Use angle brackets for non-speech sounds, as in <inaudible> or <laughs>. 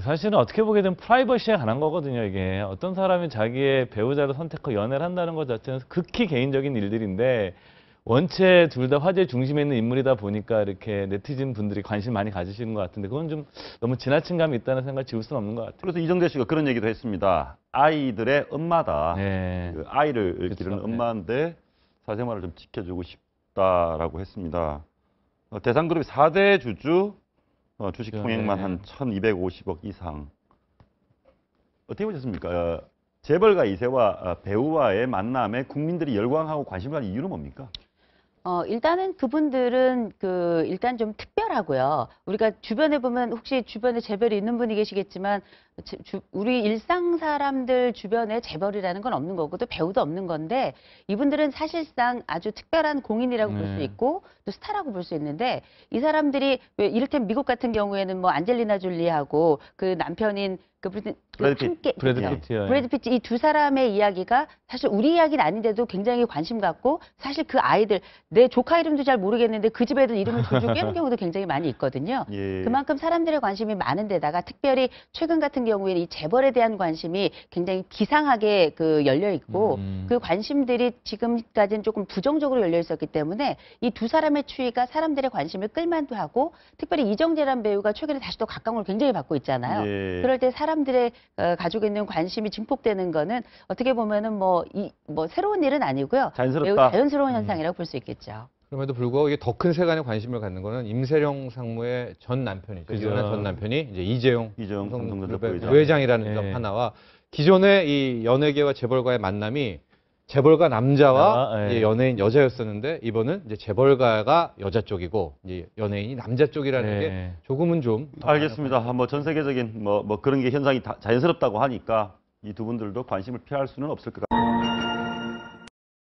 사실은 어떻게 보게 되면 프라이버시에 관한 거거든요, 이게. 어떤 사람이 자기의 배우자를 선택하고 연애를 한다는 것 자체는 극히 개인적인 일들인데 원체 둘 다 화제 중심에 있는 인물이다 보니까 이렇게 네티즌 분들이 관심 많이 가지시는 것 같은데 그건 좀 너무 지나친 감이 있다는 생각을 지울 수는 없는 것 같아요. 그래서 이정재 씨가 그런 얘기도 했습니다. 아이들의 엄마다. 네. 그 아이를 그렇죠. 기르는 네. 엄마인데 사생활을 좀 지켜주고 싶다라고 했습니다. 어, 대상그룹이 4대 주주 어, 주식 네. 통행만 네. 한 1,250억 이상. 어떻게 보셨습니까? 어, 재벌가 이세와 어, 배우와의 만남에 국민들이 열광하고 관심을 가는 이유는 뭡니까? 어, 일단은 그분들은 그 일단 좀 특별하고요. 우리가 주변에 보면 혹시 주변에 재벌이 있는 분이 계시겠지만 우리 일상 사람들 주변에 재벌이라는 건 없는 거고 또 배우도 없는 건데 이분들은 사실상 아주 특별한 공인이라고 볼수 네. 있고 또 스타라고 볼 수 있는데 이 사람들이 왜 이를테면 미국 같은 경우에는 뭐 안젤리나 줄리하고 그 남편인 그 브래드, 그 브래드 함께 브래드 피트 예. 브래드 피트 이 두 사람의 이야기가 사실 우리 이야기는 아닌데도 굉장히 관심 갖고 사실 그 아이들 내 조카 이름도 잘 모르겠는데 그집에도 이름을 주주 깨는 <laughs> 경우도 굉장히 많이 있거든요. 예. 그만큼 사람들의 관심이 많은 데다가 특별히 최근 같은 경우에는 이 재벌에 대한 관심이 굉장히 비상하게 그 열려 있고 음, 음. 그 관심들이 지금까지는 조금 부정적으로 열려 있었기 때문에 이 두 사람의 추이가 사람들의 관심을 끌만도 하고 특별히 이정재란 배우가 최근에 다시 또 각광을 굉장히 받고 있잖아요. 예. 그럴 때 사람들의 어, 가지고 있는 관심이 증폭되는 거는 어떻게 보면은 뭐이뭐 뭐 새로운 일은 아니고요. 자연스럽다. 매우 자연스러운 음. 현상이라고 음. 볼수 있겠죠. 그럼에도 불구하고 이게 더 큰세간의 관심을 갖는 거는 임세령 상무의 전 남편이죠. 이혼한 전 남편이 이제 이재용, 이재용 삼성그룹 부회장이라는 네. 하나와 기존의 이 연예계와 재벌가의 만남이 재벌가 남자와 아, 아 예. 연예인 여자였었는데 이번은 이제 재벌가가 여자 쪽이고 이제 연예인이 남자 쪽이라는 예. 게 조금은 좀 알겠습니다. 뭐전 세계적인 뭐, 뭐 그런 게 현상이 다 자연스럽다고 하니까 이 두 분들도 관심을 피할 수는 없을 것 같아요.